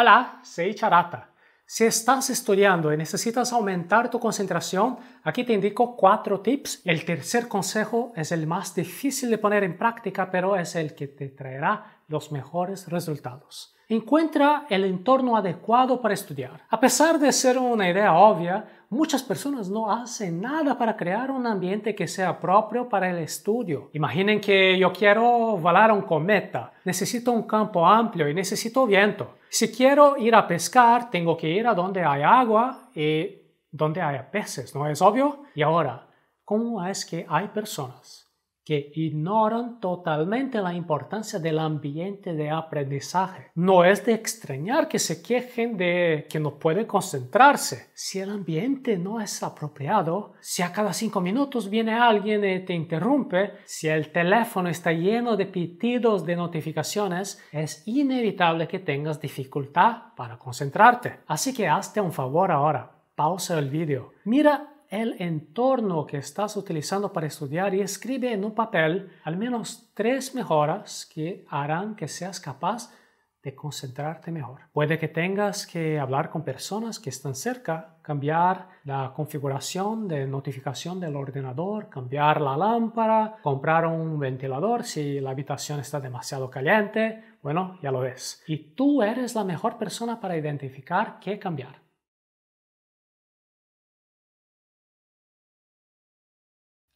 Hola, soy Charata. Si estás estudiando y necesitas aumentar tu concentración, aquí te indico cuatro tips. El tercer consejo es el más difícil de poner en práctica, pero es el que te traerá los mejores resultados. Encuentra el entorno adecuado para estudiar. A pesar de ser una idea obvia, muchas personas no hacen nada para crear un ambiente que sea propio para el estudio. Imaginen que yo quiero volar un cometa, necesito un campo amplio y necesito viento. Si quiero ir a pescar, tengo que ir a donde hay agua y donde haya peces, ¿no es obvio? Y ahora, ¿cómo es que hay personas que ignoran totalmente la importancia del ambiente de aprendizaje. No es de extrañar que se quejen de que no pueden concentrarse. Si el ambiente no es apropiado, si a cada cinco minutos viene alguien y te interrumpe, si el teléfono está lleno de pitidos de notificaciones, es inevitable que tengas dificultad para concentrarte. Así que hazte un favor ahora, pausa el vídeo, mira el entorno que estás utilizando para estudiar y escribe en un papel al menos tres mejoras que harán que seas capaz de concentrarte mejor. Puede que tengas que hablar con personas que están cerca, cambiar la configuración de notificación del ordenador, cambiar la lámpara, comprar un ventilador si la habitación está demasiado caliente. Bueno, ya lo ves. Y tú eres la mejor persona para identificar qué cambiar.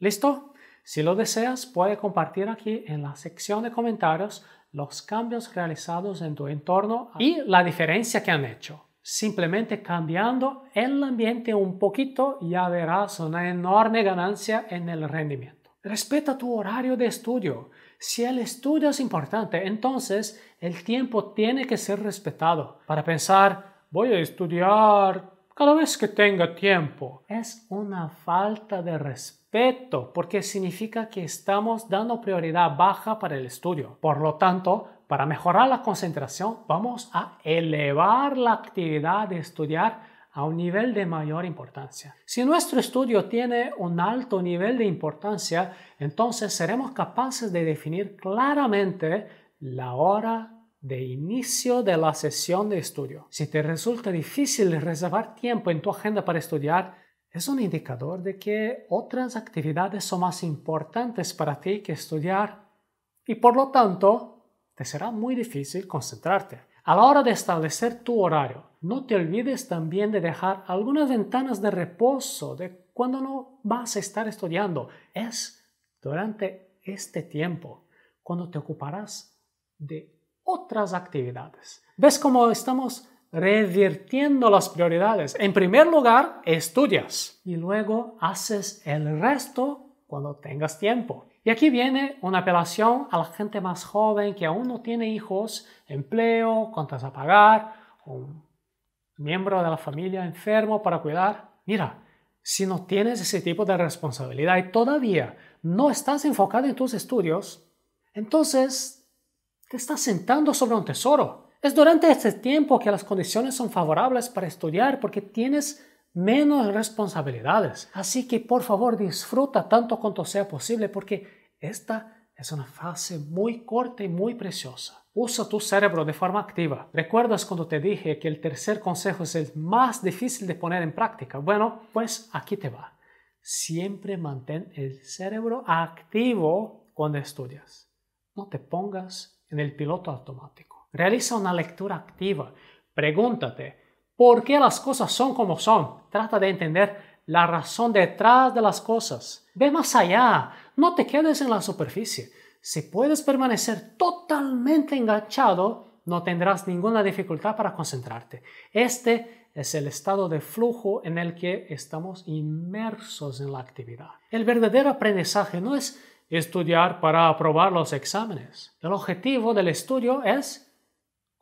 ¿Listo? Si lo deseas, puede compartir aquí en la sección de comentarios los cambios realizados en tu entorno y la diferencia que han hecho. Simplemente cambiando el ambiente un poquito ya verás una enorme ganancia en el rendimiento. Respeta tu horario de estudio. Si el estudio es importante, entonces el tiempo tiene que ser respetado. Para pensar, voy a estudiar cada vez que tenga tiempo, es una falta de respeto respeto, porque significa que estamos dando prioridad baja para el estudio. Por lo tanto, para mejorar la concentración, vamos a elevar la actividad de estudiar a un nivel de mayor importancia. Si nuestro estudio tiene un alto nivel de importancia, entonces seremos capaces de definir claramente la hora de inicio de la sesión de estudio. Si te resulta difícil reservar tiempo en tu agenda para estudiar, es un indicador de que otras actividades son más importantes para ti que estudiar y por lo tanto te será muy difícil concentrarte. A la hora de establecer tu horario, no te olvides también de dejar algunas ventanas de reposo de cuando no vas a estar estudiando. Es durante este tiempo cuando te ocuparás de otras actividades. ¿Ves cómo estamos revirtiendo las prioridades. En primer lugar, estudias y luego haces el resto cuando tengas tiempo. Y aquí viene una apelación a la gente más joven que aún no tiene hijos, empleo, cuentas a pagar, un miembro de la familia enfermo para cuidar. Mira, si no tienes ese tipo de responsabilidad y todavía no estás enfocado en tus estudios, entonces te estás sentando sobre un tesoro es durante este tiempo que las condiciones son favorables para estudiar porque tienes menos responsabilidades. Así que por favor disfruta tanto cuanto sea posible porque esta es una fase muy corta y muy preciosa. Usa tu cerebro de forma activa. ¿Recuerdas cuando te dije que el tercer consejo es el más difícil de poner en práctica? Bueno, pues aquí te va. Siempre mantén el cerebro activo cuando estudias. No te pongas en el piloto automático. Realiza una lectura activa. Pregúntate, ¿por qué las cosas son como son? Trata de entender la razón detrás de las cosas. Ve más allá, no te quedes en la superficie. Si puedes permanecer totalmente enganchado, no tendrás ninguna dificultad para concentrarte. Este es el estado de flujo en el que estamos inmersos en la actividad. El verdadero aprendizaje no es estudiar para aprobar los exámenes. El objetivo del estudio es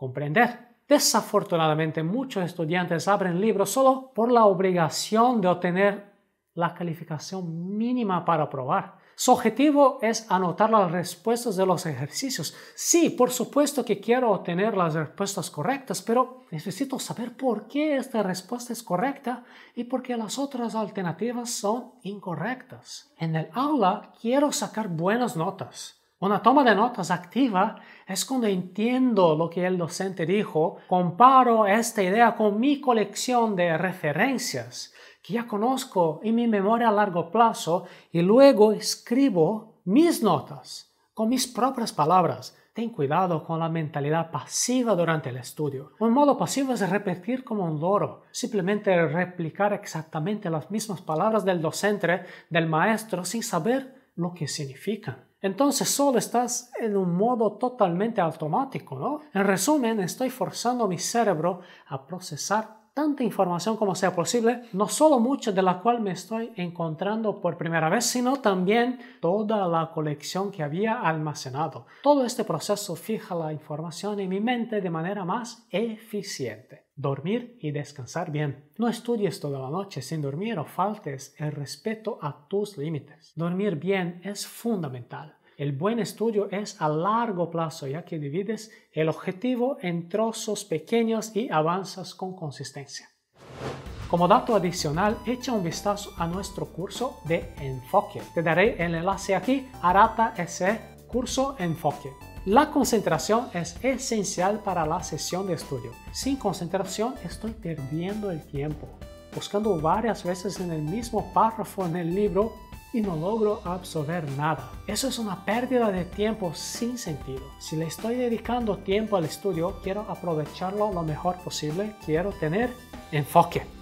comprender. Desafortunadamente, muchos estudiantes abren libros solo por la obligación de obtener la calificación mínima para aprobar. Su objetivo es anotar las respuestas de los ejercicios. Sí, por supuesto que quiero obtener las respuestas correctas, pero necesito saber por qué esta respuesta es correcta y por qué las otras alternativas son incorrectas. En el aula quiero sacar buenas notas. Una toma de notas activa es cuando entiendo lo que el docente dijo, comparo esta idea con mi colección de referencias que ya conozco en mi memoria a largo plazo y luego escribo mis notas con mis propias palabras. Ten cuidado con la mentalidad pasiva durante el estudio. Un modo pasivo es repetir como un loro, simplemente replicar exactamente las mismas palabras del docente, del maestro, sin saber lo que significan entonces solo estás en un modo totalmente automático, ¿no? En resumen, estoy forzando mi cerebro a procesar tanta información como sea posible, no solo mucha de la cual me estoy encontrando por primera vez, sino también toda la colección que había almacenado. Todo este proceso fija la información en mi mente de manera más eficiente dormir y descansar bien. No estudies toda la noche sin dormir o faltes el respeto a tus límites. Dormir bien es fundamental. El buen estudio es a largo plazo, ya que divides el objetivo en trozos pequeños y avanzas con consistencia. Como dato adicional, echa un vistazo a nuestro curso de enfoque. Te daré el enlace aquí, SE, curso enfoque. La concentración es esencial para la sesión de estudio. Sin concentración estoy perdiendo el tiempo, buscando varias veces en el mismo párrafo en el libro y no logro absorber nada. Eso es una pérdida de tiempo sin sentido. Si le estoy dedicando tiempo al estudio, quiero aprovecharlo lo mejor posible, quiero tener enfoque.